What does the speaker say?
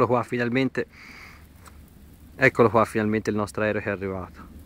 eccolo qua finalmente eccolo qua finalmente il nostro aereo che è arrivato